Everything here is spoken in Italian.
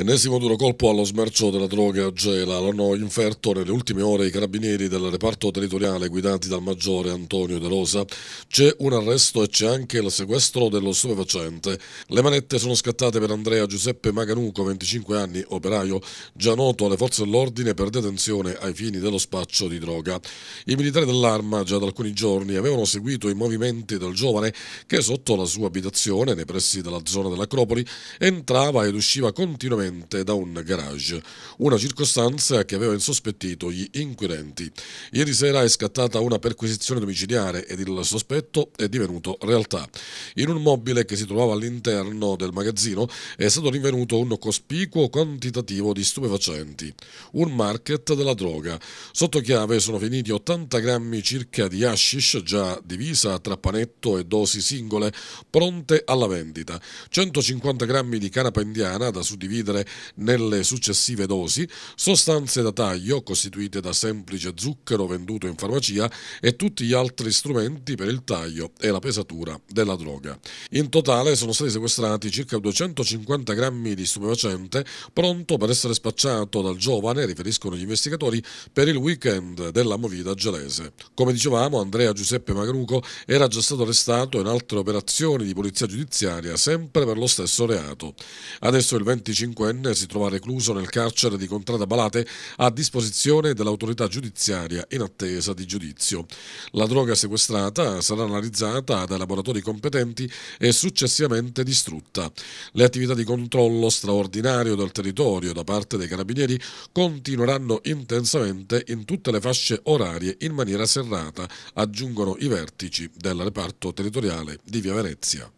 Ennesimo duro colpo allo smercio della droga a Gela. L'hanno inferto nelle ultime ore i carabinieri del reparto territoriale guidati dal maggiore Antonio De Rosa. C'è un arresto e c'è anche il sequestro dello stupefacente. Le manette sono scattate per Andrea Giuseppe Maganuco, 25 anni, operaio, già noto alle forze dell'ordine per detenzione ai fini dello spaccio di droga. I militari dell'arma già da alcuni giorni avevano seguito i movimenti del giovane che sotto la sua abitazione, nei pressi della zona dell'Acropoli, entrava ed usciva continuamente proveniente da un garage, una circostanza che aveva insospettito gli inquirenti. Ieri sera è scattata una perquisizione domiciliare ed il sospetto è divenuto realtà. In un mobile che si trovava all'interno del magazzino è stato rinvenuto un cospicuo quantitativo di stupefacenti, un market della droga. Sotto chiave sono finiti 80 grammi circa di hashish già divisa tra panetto e dosi singole pronte alla vendita, 150 grammi di canapa indiana da suddividere assumere nelle successive dosi, sostanze da taglio costituite da semplice zucchero venduto in farmacia e tutti gli altri strumenti per il taglio e la pesatura della droga. In totale sono stati sequestrati circa 250 grammi di stupefacente pronto per essere spacciato dal giovane, riferiscono gli investigatori, per il weekend della movida gelese. Come dicevamo, Andrea Giuseppe Magruco era già stato arrestato in altre operazioni di polizia giudiziaria sempre per lo stesso reato. Adesso il 25 22 si trova recluso nel carcere di Contrada Balate a disposizione dell'autorità giudiziaria in attesa di giudizio. La droga sequestrata sarà analizzata dai laboratori competenti e successivamente distrutta. Le attività di controllo straordinario del territorio da parte dei carabinieri continueranno intensamente in tutte le fasce orarie in maniera serrata, aggiungono i vertici del reparto territoriale di Via Venezia.